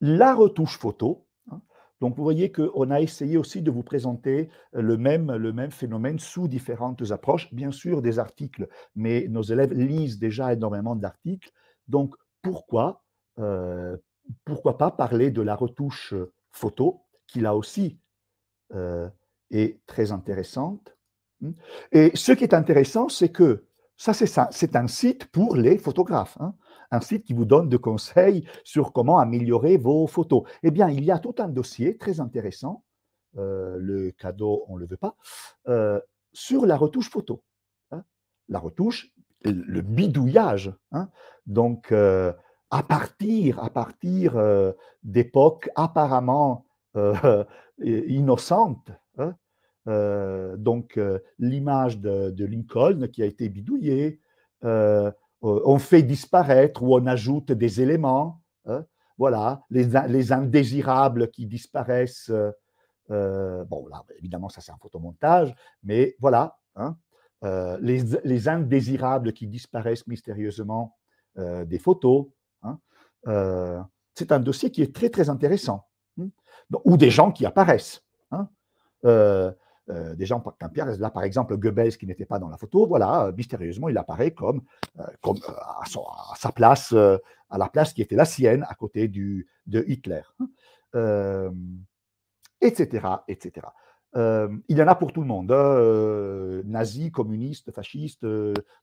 la retouche photo. Hein. Donc vous voyez qu'on a essayé aussi de vous présenter euh, le même, le même phénomène sous différentes approches, bien sûr des articles, mais nos élèves lisent déjà énormément d'articles. Donc pourquoi, euh, pourquoi pas parler de la retouche photo, qui là aussi euh, est très intéressante. Hein. Et ce qui est intéressant, c'est que ça, c'est un site pour les photographes. Hein un site qui vous donne des conseils sur comment améliorer vos photos. Eh bien, il y a tout un dossier très intéressant, euh, le cadeau, on ne le veut pas, euh, sur la retouche photo. Hein. La retouche, le bidouillage. Hein. Donc, euh, à partir, à partir d'époques apparemment innocentes, hein, donc l'image de, Lincoln qui a été bidouillée, euh, on fait disparaître ou on ajoute des éléments, hein. voilà, les, indésirables qui disparaissent. Euh, euh, bon, là, évidemment, ça c'est un photomontage, mais voilà, hein. les, indésirables qui disparaissent mystérieusement des photos. Hein. c'est un dossier qui est très très intéressant. ou des gens qui apparaissent. Euh, des gens Pierre. Là, par exemple, Goebbels, qui n'était pas dans la photo, voilà, euh, mystérieusement, il apparaît comme, euh, comme à, sa place, à la place qui était la sienne, à côté de Hitler, etc., hein. etc. il y en a pour tout le monde, hein, nazis, communistes, fascistes.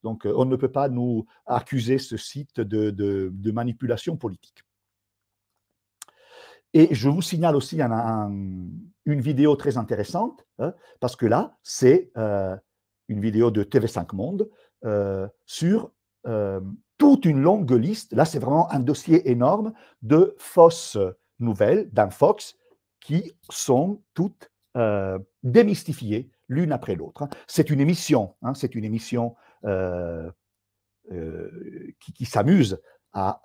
donc, on ne peut pas nous accuser ce site de manipulation politique. Et je vous signale aussi une vidéo très intéressante, hein, parce que là, c'est euh, une vidéo de TV5 Monde euh, sur euh, toute une longue liste. Là, c'est vraiment un dossier énorme de fausses nouvelles d'un Fox qui sont toutes démystifiées l'une après l'autre. Hein. C'est une émission, hein, c'est une émission qui s'amuse à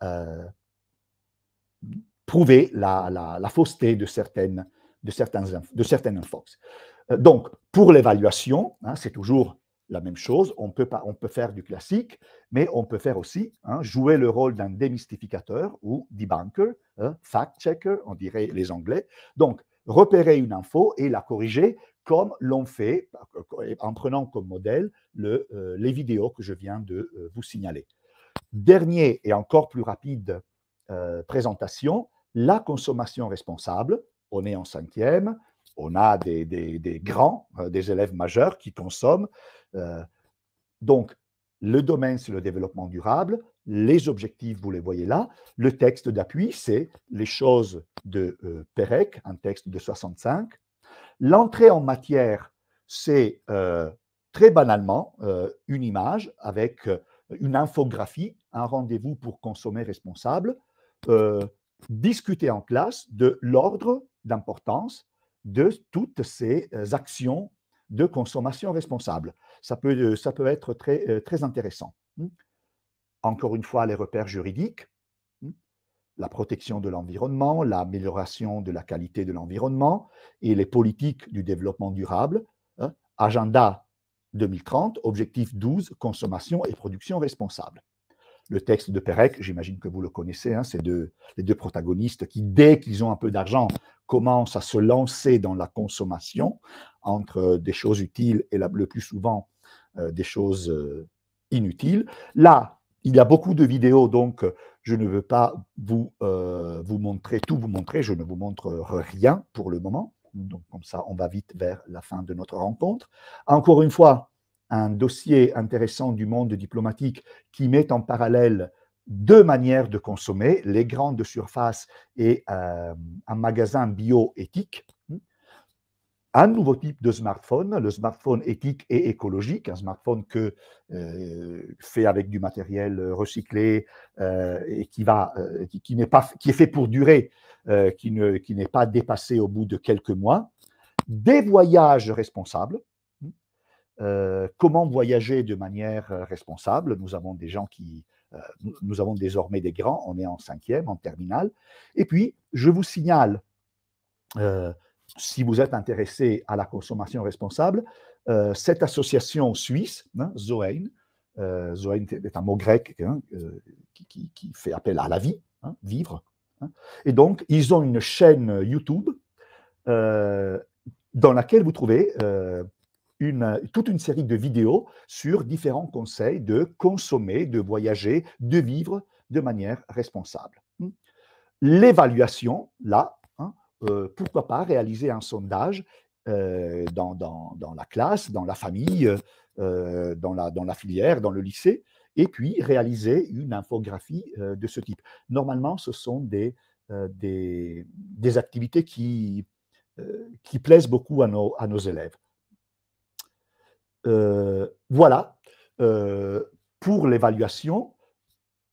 prouver la, fausseté de certaines, de certains, de certaines euh, Donc, pour l'évaluation, hein, c'est toujours la même chose. On peut, pas, on peut faire du classique, mais on peut faire aussi hein, jouer le rôle d'un démystificateur ou debunker, hein, fact-checker, on dirait les Anglais. Donc, repérer une info et la corriger comme l'on fait en prenant comme modèle le, euh, les vidéos que je viens de euh, vous signaler. Dernier et encore plus rapide euh, présentation la consommation responsable. On est en cinquième, on a des, grands, euh, des élèves majeurs qui consomment. Euh, donc, le domaine, c'est le développement durable. Les objectifs, vous les voyez là. Le texte d'appui, c'est les choses de Pérec, un texte de 65. L'entrée en matière, c'est très banalement une image avec une infographie, un rendez-vous pour consommer responsable. Euh, discuter en classe de l'ordre d'importance de toutes ces euh, actions de consommation responsable. Ça peut, euh, ça peut être très, très intéressant. Hmm. Encore une fois, les repères juridiques, hmm. la protection de l'environnement, l'amélioration de la qualité de l'environnement et les politiques du développement durable. Hein. Agenda 2030, objectif 12, consommation et production responsable le texte de Pérec, j'imagine que vous le connaissez, hein, c'est les deux protagonistes qui, dès qu'ils ont un peu d'argent, commencent à se lancer dans la consommation entre euh, des choses utiles et la, le plus souvent euh, des choses euh, inutiles. Là, il y a beaucoup de vidéos, donc je ne veux pas vous, vous montrer, tout vous montrer, je ne vous montre rien pour le moment. Donc comme ça, on va vite vers la fin de notre rencontre. Encore une fois, un dossier intéressant du monde diplomatique qui met en parallèle deux manières de consommer, les grandes surfaces et euh, un magasin bioéthique. Un nouveau type de smartphone, le smartphone éthique et écologique, un smartphone que, euh, fait avec du matériel recyclé euh, et qui, n'est pas, qui est fait pour durer, qui n'est pas dépassé au bout de quelques mois. Des voyages responsables, euh, comment voyager de manière euh, responsable. Nous avons des gens qui, euh, nous, avons désormais des grands, on est en cinquième, en terminale. Et puis, je vous signale, si vous êtes intéressé à la consommation responsable, cette association suisse, hein, Zoein, est un mot grec hein, qui, fait appel à la vie, hein, vivre. Hein. Et donc, ils ont une chaîne YouTube dans laquelle vous trouvez toute une série de vidéos sur différents conseils de consommer, de voyager, de vivre de manière responsable. L'évaluation, là, hein, euh, pourquoi pas réaliser un sondage euh, dans, la classe, dans la famille, euh, dans, la, filière, dans le lycée, et puis réaliser une infographie de ce type. Normalement, ce sont des, activités qui, plaisent beaucoup à nos élèves. Euh, voilà, euh, pour l'évaluation,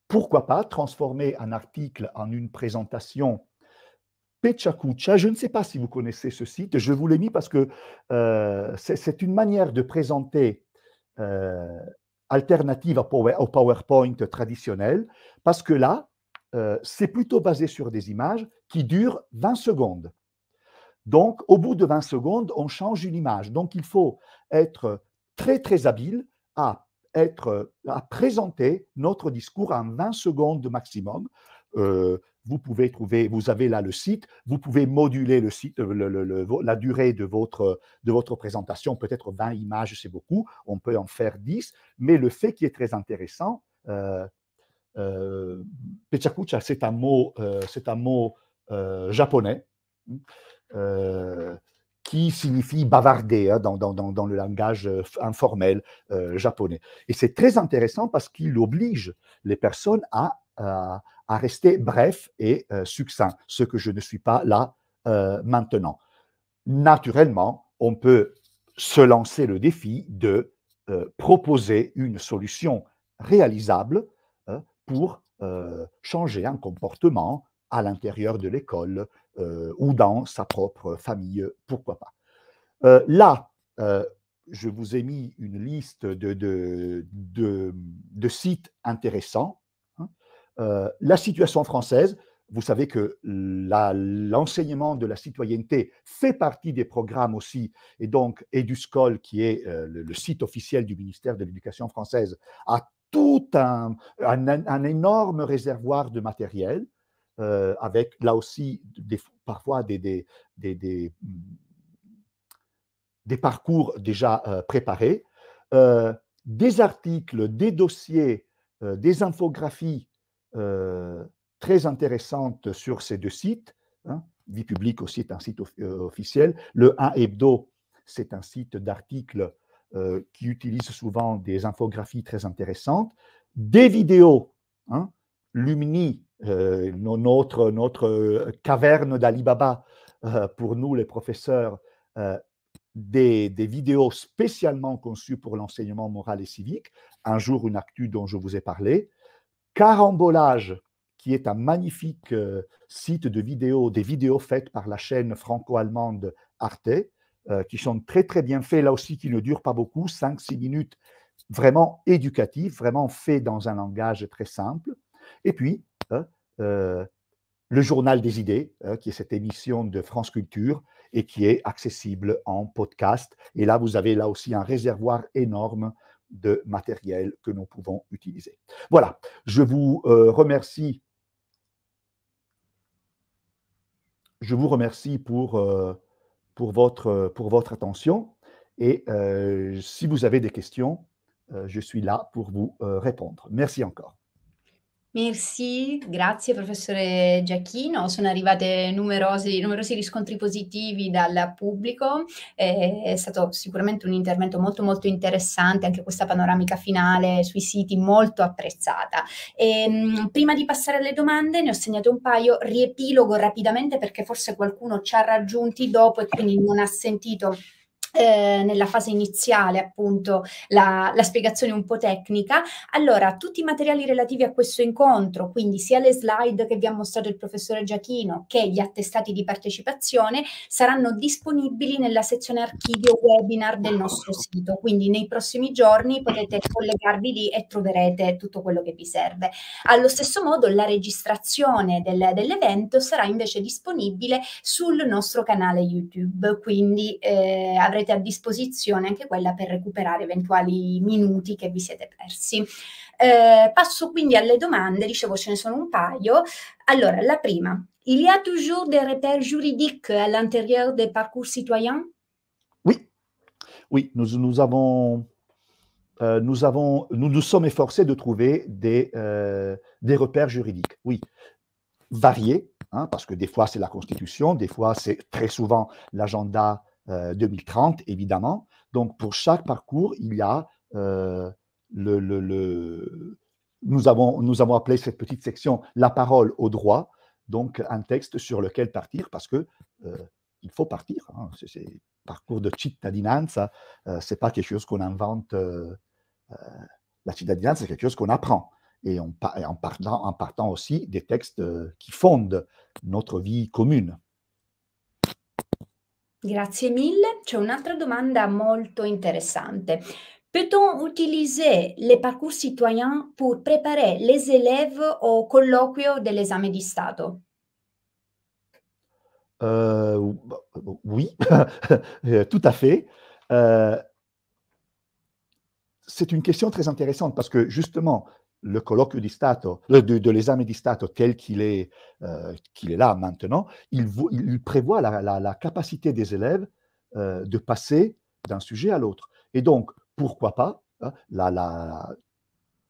pourquoi pas transformer un article en une présentation Pechakucha, je ne sais pas si vous connaissez ce site, je vous l'ai mis parce que euh, c'est une manière de présenter alternative au PowerPoint traditionnel, parce que là, c'est plutôt basé sur des images qui durent 20 secondes. Donc, au bout de 20 secondes, on change une image. Donc, il faut être très, très habile à, être, à présenter notre discours en 20 secondes maximum. Euh, vous pouvez trouver, vous avez là le site, vous pouvez moduler le site, la durée de votre, de votre présentation, peut-être 20 images, c'est beaucoup, on peut en faire 10, mais le fait qui est très intéressant, euh, euh c'est un mot, euh, c'est un mot euh, japonais qui signifie bavarder hein, dans, le langage euh, informel euh, japonais. Et c'est très intéressant parce qu'il oblige les personnes à, rester bref et succincts, euh, succinct, ce que je ne suis pas là maintenant. Naturellement, on peut se lancer le défi de proposer une solution réalisable hein, pour changer un comportement à l'intérieur de l'école, euh, ou dans sa propre famille, pourquoi pas. Euh, là, euh, je vous ai mis une liste de, de, sites intéressants. Hein. la situation française, vous savez que l'enseignement de la citoyenneté fait partie des programmes aussi, et donc EduScol, qui est le, site officiel du ministère de l'Éducation française, a tout un énorme réservoir de matériel euh, avec là aussi des, parfois des, des, des, des, parcours déjà euh, préparés, euh, des articles, des dossiers, des infographies très intéressantes sur ces deux sites. Hein. Vie publique aussi est un site officiel. Le 1 Hebdo, c'est un site d'articles qui utilise souvent des infographies très intéressantes. Des vidéos. Hein Lumni, euh, notre, euh, caverne d'Alibaba, euh, pour nous les professeurs, des, vidéos spécialement conçues pour l'enseignement moral et civique. Un jour, une actu dont je vous ai parlé. Carambolage, qui est un magnifique site de vidéos, des vidéos faites par la chaîne franco-allemande Arte, qui sont très très bien faites, là aussi qui ne durent pas beaucoup, 5-6 minutes, vraiment éducatives, vraiment faites dans un langage très simple. Et puis, hein, euh, le journal des idées, hein, qui est cette émission de France Culture et qui est accessible en podcast. Et là, vous avez là aussi un réservoir énorme de matériel que nous pouvons utiliser. Voilà, je vous euh, remercie. Je vous remercie pour, euh, pour, votre, pour votre attention. Et si vous avez des questions, je suis là pour vous répondre. Merci encore. Merci, grazie professore Giacchino. Sono arrivate numerosi, numerosi, riscontri positivi dal pubblico. Eh, è stato sicuramente un intervento molto molto interessante, anche questa panoramica finale sui siti molto apprezzata. E, ehm, prima di passare alle domande ne ho segnate un paio, riepilogo rapidamente perché forse qualcuno ci ha raggiunti dopo e quindi non ha sentito eh, nella fase iniziale appunto la, la, spiegazione un po' tecnica. Allora, tutti i materiali relativi a questo incontro, quindi sia le slide che vi ha mostrato il professore Giachino che gli attestati di partecipazione, saranno disponibili nella sezione archivio webinar del nostro sito. Quindi nei prossimi giorni potete collegarvi lì e troverete tutto quello che vi serve. Allo stesso modo la registrazione del, dell'evento sarà invece disponibile sul nostro canale YouTube, quindi eh, avrete à disposition, disposizione anche quella per recuperare eventuali minuti che vi siete persi. Eh, passo quindi alle domande, dicevo ce ne sono un paio. Allora, la prima, il y a toujours des repères juridiques à l'intérieur des parcours citoyens Oui, oui, nous, nous avons euh, nous, avons, nous, nous sommes efforcés de trouver des, euh, des repères juridiques, oui, variés, hein, parce que des fois c'est la Constitution, des fois c'est très souvent l'agenda 2030, euh, évidemment. Donc, pour chaque parcours, il y a euh, le, le, nous avons, nous avons appelé cette petite section La parole au droit, donc un texte sur lequel partir parce que euh, il faut partir. Hein. C'est parcours de cittadinanza, hein. euh, c'est pas quelque chose qu'on invente. la cittadinanza, c'est quelque chose qu'on apprend. Et, en, partant, en partant aussi des textes qui fondent notre vie commune. Grazie mille. une autre demande molto interessante. Peut-on utiliser les parcours citoyens pour préparer les élèves au colloquio de l'examen di Stato? Euh, bah, oui, euh, tout à fait. Euh, c'est une question très intéressante parce que justement, le colloque di Stato, de, de l'esame di Stato tel qu'il est, euh, qu'il est là maintenant, il, prévoit la, capacité des élèves euh, de passer d'un sujet à l'autre. Et donc, pourquoi pas, hein, la, la,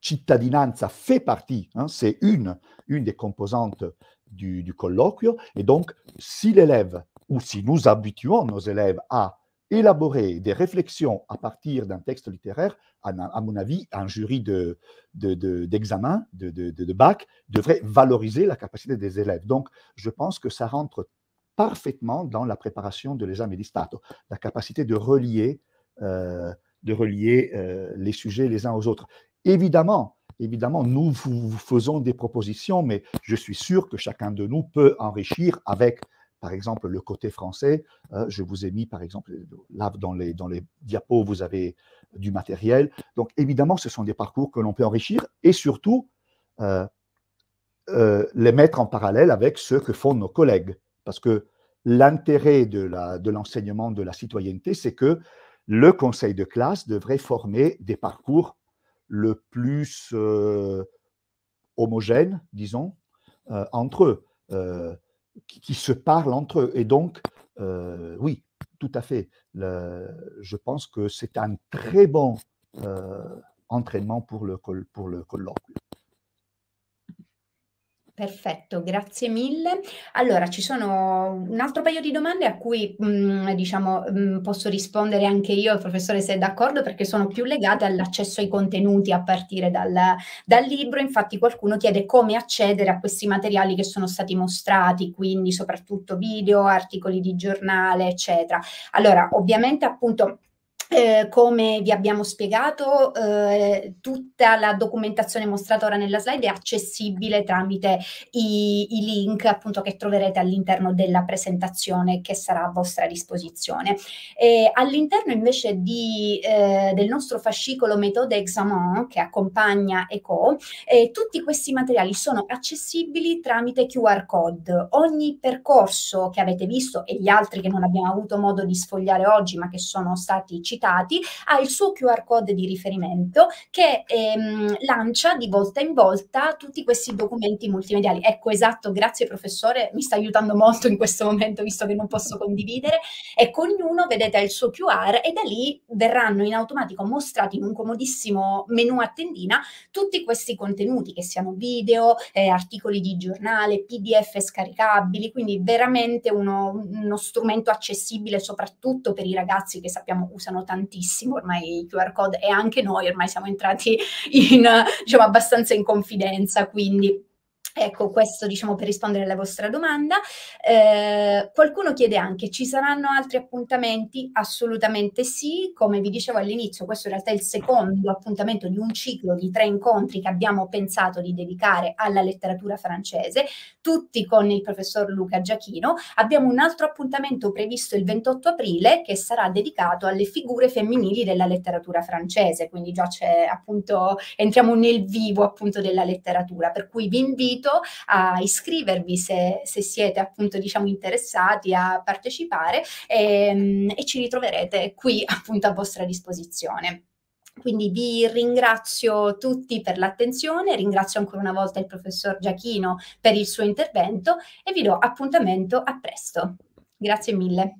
cittadinanza fait partie, hein, c'est une, une des composantes du, du colloque, et donc, si l'élève, ou si nous habituons nos élèves à élaborer des réflexions à partir d'un texte littéraire, à, mon avis, un jury d'examen, de, de, de, de, bac, devrait valoriser la capacité des élèves. Donc, je pense que ça rentre parfaitement dans la préparation de l'examen di la capacité de relier, euh, de relier euh, les sujets les uns aux autres. Évidemment, évidemment, nous vous faisons des propositions, mais je suis sûr que chacun de nous peut enrichir avec par exemple, le côté français, euh, je vous ai mis, par exemple, là, dans les, dans les diapos, vous avez du matériel. Donc, évidemment, ce sont des parcours que l'on peut enrichir et surtout euh, euh, les mettre en parallèle avec ceux que font nos collègues. Parce que l'intérêt de l'enseignement de, de la citoyenneté, c'est que le conseil de classe devrait former des parcours le plus homogènes, disons, entre eux qui, se parlent entre eux. Et donc, euh, oui, tout à fait. je pense que c'est un très bon euh, entraînement pour le, pour le colloque. Perfetto, grazie mille. Allora, ci sono un altro paio di domande a cui mh, mm, diciamo, mh, mm, posso rispondere anche io, professore, se è d'accordo, perché sono più legate all'accesso ai contenuti a partire dal, dal, libro. Infatti qualcuno chiede come accedere a questi materiali che sono stati mostrati, quindi soprattutto video, articoli di giornale, eccetera. Allora, ovviamente appunto eh, come vi abbiamo spiegato, eh, tutta la documentazione mostrata ora nella slide è accessibile tramite i, i link appunto, che troverete all'interno della presentazione che sarà a vostra disposizione. Eh, all'interno invece di, eh, del nostro fascicolo Méthode Examen che accompagna ECO, eh, tutti questi materiali sono accessibili tramite QR code. Ogni percorso che avete visto e gli altri che non abbiamo avuto modo di sfogliare oggi ma che sono stati citati citati, ha il suo QR code di riferimento che ehm, lancia di volta in volta tutti questi documenti multimediali. Ecco, esatto, grazie professore, mi sta aiutando molto in questo momento visto che non posso condividere. Ecco, ognuno vedete il suo QR e da lì verranno in automatico mostrati in un comodissimo menu a tendina tutti questi contenuti, che siano video, eh, articoli di giornale, PDF scaricabili, quindi veramente uno, uno strumento accessibile soprattutto per i ragazzi che sappiamo usano tantissimo ormai i QR code e anche noi ormai siamo entrati in, diciamo, abbastanza in confidenza, quindi Ecco, questo diciamo per rispondere alla vostra domanda. Eh, qualcuno chiede anche, ci saranno altri appuntamenti? Assolutamente sì, come vi dicevo all'inizio, questo in realtà è il secondo appuntamento di un ciclo di tre incontri che abbiamo pensato di dedicare alla letteratura francese, tutti con il professor Luca Giachino. Abbiamo un altro appuntamento previsto il 28 aprile che sarà dedicato alle figure femminili della letteratura francese, quindi già c'è appunto, entriamo nel vivo appunto della letteratura, per cui vi invito invito a iscrivervi se, se siete appunto diciamo interessati a partecipare e, ehm, e ci ritroverete qui appunto a vostra disposizione. Quindi vi ringrazio tutti per l'attenzione, ringrazio ancora una volta il professor Giachino per il suo intervento e vi do appuntamento a presto. Grazie mille.